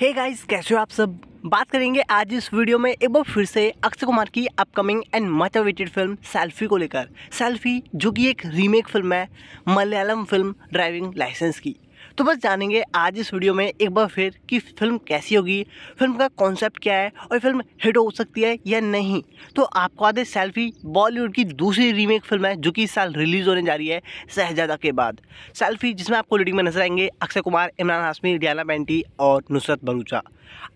हे hey guys कैसे हो आप सब बात करेंगे आज इस वीडियो में एक बार फिर से अक्षय कुमार की upcoming and much awaited film Selfie को लेकर सेल्फी जो कि एक रीमेक फिल्म है मलयालम फिल्म ड्राइविंग लाइसेंस की तो बस जानेंगे आज इस वीडियो में एक बार फिर कि फिल्म कैसी होगी फिल्म का कॉन्सेप्ट क्या है और फिल्म हिट हो सकती है या नहीं तो आपको आदि सेल्फी बॉलीवुड की दूसरी रीमेक फिल्म है जो कि इस साल रिलीज़ होने जा रही है शहजादा के बाद सेल्फी जिसमें आपको लीडिंग में नजर आएंगे अक्षय कुमार इमरान हाशमी रियाना पेंटी और नुसरत भरूचा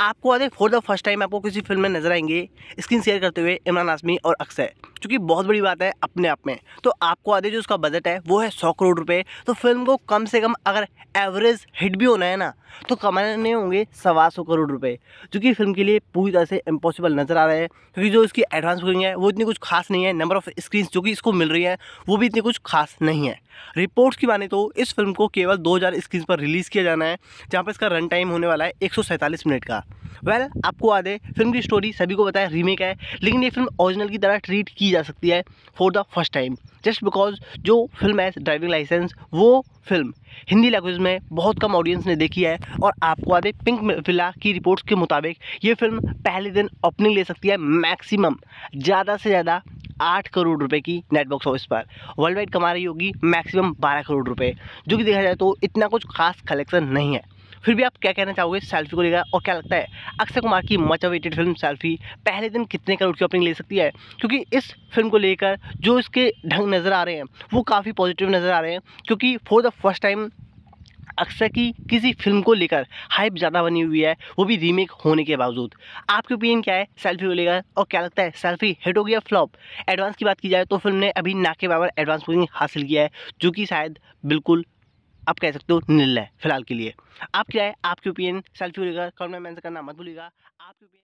आपको आदि फॉर द फर्स्ट टाइम आपको किसी फिल्म में नजर आएंगे स्क्रीन शेयर करते हुए इमरान हाशमी और अक्षय चूँकि बहुत बड़ी बात है अपने आप में तो आपको आधे जो उसका बजट है वो है सौ करोड़ रुपये तो फिल्म को कम से कम अगर एवरेज हिट भी होना है ना तो कमाने होंगे सवा सौ करोड़ रुपये जो कि फिल्म के लिए पूरी तरह से इम्पॉसिबल नज़र आ रहे हैं क्योंकि जो इसकी एडवांस बुकिंग है वो इतनी कुछ खास नहीं है नंबर ऑफ स्क्रीन जो कि इसको मिल रही है वो भी इतनी कुछ खास नहीं है रिपोर्ट्स की माने तो इस फिल्म को केवल 2000 स्क्रीन पर रिलीज़ किया जाना है जहाँ पर इसका रन टाइम होने वाला है एक मिनट का वेल well, आपको है फिल्म की स्टोरी सभी को बताया रीमेक है लेकिन ये फिल्म ओरिजिनल की तरह ट्रीट की जा सकती है for the first time just because जो फिल्म है ड्राइविंग लाइसेंस वो फिल्म हिंदी लैंग्वेज में बहुत कम ऑडियंस ने देखी है और आपको आदे पिंक विला की रिपोर्ट्स के मुताबिक ये फिल्म पहले दिन ओपनिंग ले सकती है मैक्सिमम ज़्यादा से ज़्यादा आठ करोड़ रुपए की नेट बॉक्स ऑफिस पर वर्ल्ड वाइड कमा रही होगी मैक्सिमम बारह करोड़ रुपए जो कि देखा जाए तो इतना कुछ खास कलेक्शन नहीं है फिर भी आप क्या कहना चाहोगे सेल्फी को लेकर और क्या लगता है अक्षय कुमार की मच अवेटेड फिल्म सेल्फी पहले दिन कितने करोड़ की ओपनिंग ले सकती है क्योंकि इस फिल्म को लेकर जो इसके ढंग नज़र आ रहे हैं वो काफ़ी पॉजिटिव नज़र आ रहे हैं क्योंकि for the first time Akshay की किसी फिल्म को लेकर हाइप ज़्यादा बनी हुई है वो भी रीमेक होने के बावजूद आपकी ओपिनियन क्या है सेल्फी को लेकर और क्या लगता है सेल्फी हिट हो गया फ्लॉप एडवांस की बात की जाए तो फिल्म ने अभी ना के बराबर एडवांस बुकिंग हासिल किया है जो कि शायद बिल्कुल आप कह सकते हो निर्णय फिलहाल के लिए आप क्या है आपकी ओपिनियन सेल्फी को लेकर कॉमेंट में करना मत भूलिएगा आपकी